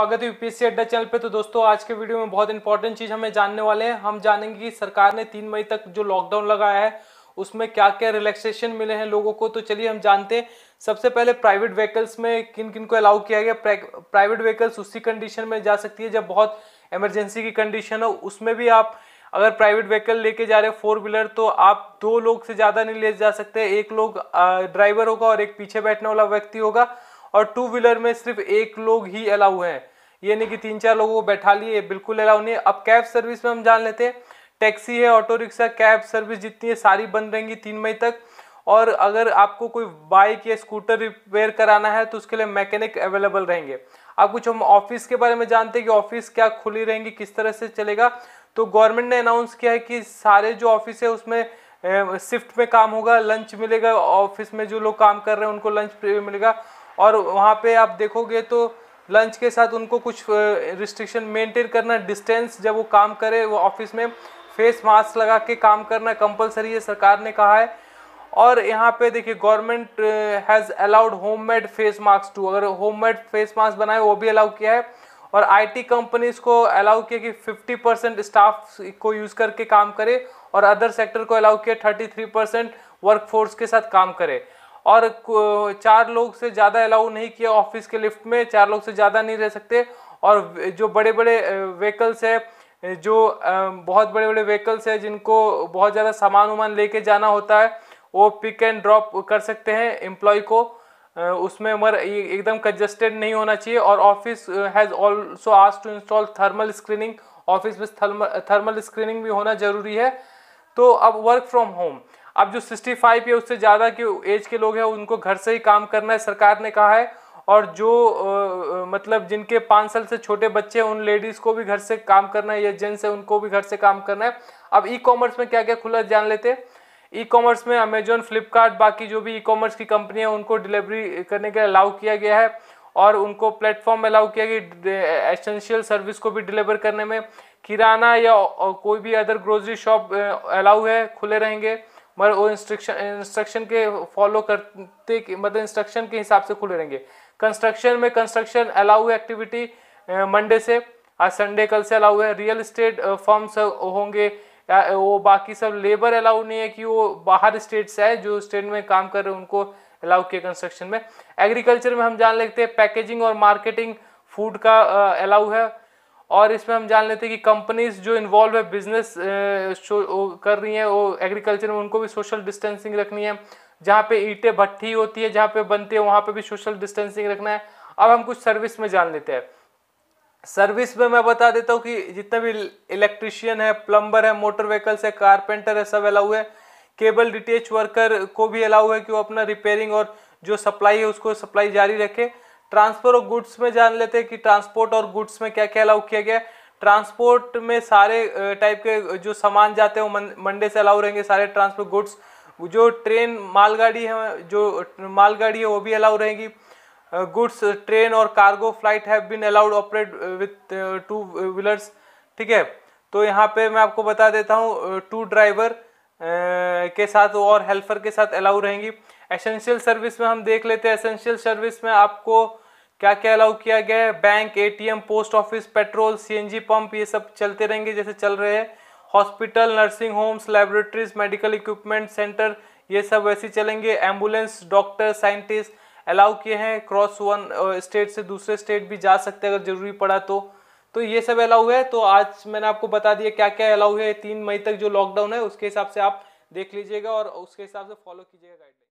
स्वागत है यूपीएससी अड्डा चैनल पे तो दोस्तों आज के वीडियो में बहुत इंपॉर्टेंट चीज हमें जानने वाले हैं हम जानेंगे कि सरकार ने तीन मई तक जो लॉकडाउन लगाया है उसमें क्या क्या रिलैक्सेशन मिले हैं लोगों को तो चलिए हम जानते हैं सबसे पहले प्राइवेट व्हीकल्स में किन किन को अलाउ किया गया प्राइवेट व्हीकल्स उसी कंडीशन में जा सकती है जब बहुत इमरजेंसी की कंडीशन हो उसमें भी आप अगर प्राइवेट व्हीकल लेके जा रहे हैं फोर व्हीलर तो आप दो लोग से ज़्यादा नहीं ले जा सकते एक लोग ड्राइवर होगा और एक पीछे बैठने वाला व्यक्ति होगा और टू व्हीलर में सिर्फ एक लोग ही अलाउ है ये नहीं कि तीन चार लोगों को बैठा लिए बिल्कुल अलाउ नहीं अब कैब सर्विस में हम जान लेते हैं टैक्सी है ऑटो रिक्शा कैब सर्विस जितनी है सारी बंद रहेंगी तीन मई तक और अगर आपको कोई बाइक या स्कूटर रिपेयर कराना है तो उसके लिए मैकेनिक अवेलेबल रहेंगे अब कुछ हम ऑफिस के बारे में जानते हैं कि ऑफिस क्या खुली रहेंगी किस तरह से चलेगा तो गवर्नमेंट ने अनाउंस किया है कि सारे जो ऑफिस है उसमें शिफ्ट में काम होगा लंच मिलेगा ऑफिस में जो लोग काम कर रहे हैं उनको लंच मिलेगा और वहाँ पे आप देखोगे तो लंच के साथ उनको कुछ रिस्ट्रिक्शन मेंटेन करना डिस्टेंस जब वो काम करे वो ऑफिस में फेस मास्क लगा के काम करना कंपलसरी है सरकार ने कहा है और यहाँ पे देखिए government has allowed homemade face mask too अगर होममेड फेस मास्क बनाए वो भी अलाउ किया है और आईटी कंपनीज को अलाउ किया कि 50 परसेंट स्टाफ को यूज़ करके काम करे और अदर सेक्टर को अलाउ किया 33 परसेंट वर्क के साथ काम करे और चार लोग से ज़्यादा अलाउ नहीं किया ऑफिस के लिफ्ट में चार लोग से ज़्यादा नहीं रह सकते और जो बड़े बड़े व्हीकल्स है जो बहुत बड़े बड़े व्हीकल्स है जिनको बहुत ज़्यादा सामान वामान लेके जाना होता है वो पिक एंड ड्रॉप कर सकते हैं एम्प्लॉय को उसमें मर एकदम कंजस्टेड नहीं होना चाहिए और ऑफिस हैज़ ऑल्सो आज to install thermal screening office में थर्मल स्क्रीनिंग भी होना ज़रूरी है तो अब वर्क फ्रॉम होम अब जो 65 या उससे ज़्यादा के एज के लोग हैं उनको घर से ही काम करना है सरकार ने कहा है और जो आ, मतलब जिनके पाँच साल से छोटे बच्चे हैं उन लेडीज़ को भी घर से काम करना है या जेंट्स है उनको भी घर से काम करना है अब ई कॉमर्स में क्या क्या खुला जान लेते हैं ई कॉमर्स में अमेजोन फ्लिपकार्ट बाकी जो भी ई कॉमर्स की कंपनी है उनको डिलीवरी करने के लिए अलाउ किया गया है और उनको प्लेटफॉर्म अलाउ किया गया एसेंशियल सर्विस को भी डिलीवर करने में किराना या कोई भी अदर ग्रोसरी शॉप अलाउ है खुले रहेंगे मगर वो इंस्ट्रक्शन इंस्ट्रक्शन के फॉलो करते मतलब इंस्ट्रक्शन के हिसाब से खुले रहेंगे कंस्ट्रक्शन में कंस्ट्रक्शन अलाउ एक्टिविटी मंडे से आज संडे कल से अलाउ है रियल इस्टेट फॉर्म्स होंगे या वो बाकी सब लेबर अलाउ नहीं है कि वो बाहर स्टेट से आए जो स्टेट में काम कर रहे हैं उनको अलाउ किया कंस्ट्रक्शन में एग्रीकल्चर में हम जान लेते हैं पैकेजिंग और मार्केटिंग फूड का अलाउ है और इसमें हम जान लेते हैं कि कंपनीज जो इन्वॉल्व है बिजनेस कर रही हैं वो एग्रीकल्चर में उनको भी सोशल डिस्टेंसिंग रखनी है जहाँ पे ईटे भट्टी होती है जहाँ पे बनती है वहाँ पे भी सोशल डिस्टेंसिंग रखना है अब हम कुछ सर्विस में जान लेते हैं सर्विस में मैं बता देता हूँ कि जितने भी इलेक्ट्रिशियन है प्लम्बर है मोटर व्हीकल्स है कारपेंटर है सब अलाउ है केबल डिटेच वर्कर को भी अलाउ है कि वो अपना रिपेयरिंग और जो सप्लाई है उसको सप्लाई जारी रखे ट्रांसफर ऑफ गुड्स में जान लेते हैं कि ट्रांसपोर्ट और गुड्स में क्या क्या अलाउ किया गया ट्रांसपोर्ट में सारे टाइप के जो सामान जाते हैं वो मंडे से अलाउ रहेंगे सारे ट्रांसपोर्ट गुड्स जो ट्रेन मालगाड़ी है जो मालगाड़ी है वो भी अलाउ रहेगी गुड्स ट्रेन और cargo flight have been allowed operate with two wheelers ठीक है तो यहाँ पे मैं आपको बता देता हूँ टू ड्राइवर के साथ और हेल्पर के साथ अलाउ रहेंगी एसेंशियल सर्विस में हम देख लेते हैं एसेंशियल सर्विस में आपको क्या क्या अलाउ किया गया है bank ATM post office petrol CNG pump ये सब चलते रहेंगे जैसे चल रहे हैं hospital nursing homes laboratories medical equipment centre ये सब वैसे चलेंगे एम्बुलेंस डॉक्टर साइंटिस्ट अलाउ किए हैं क्रॉस वन स्टेट से दूसरे स्टेट भी जा सकते हैं अगर जरूरी पड़ा तो तो ये सब अलाउ है तो आज मैंने आपको बता दिया क्या क्या अलाउ है तीन मई तक जो लॉकडाउन है उसके हिसाब से आप देख लीजिएगा और उसके हिसाब से फॉलो कीजिएगा गाइडलाइन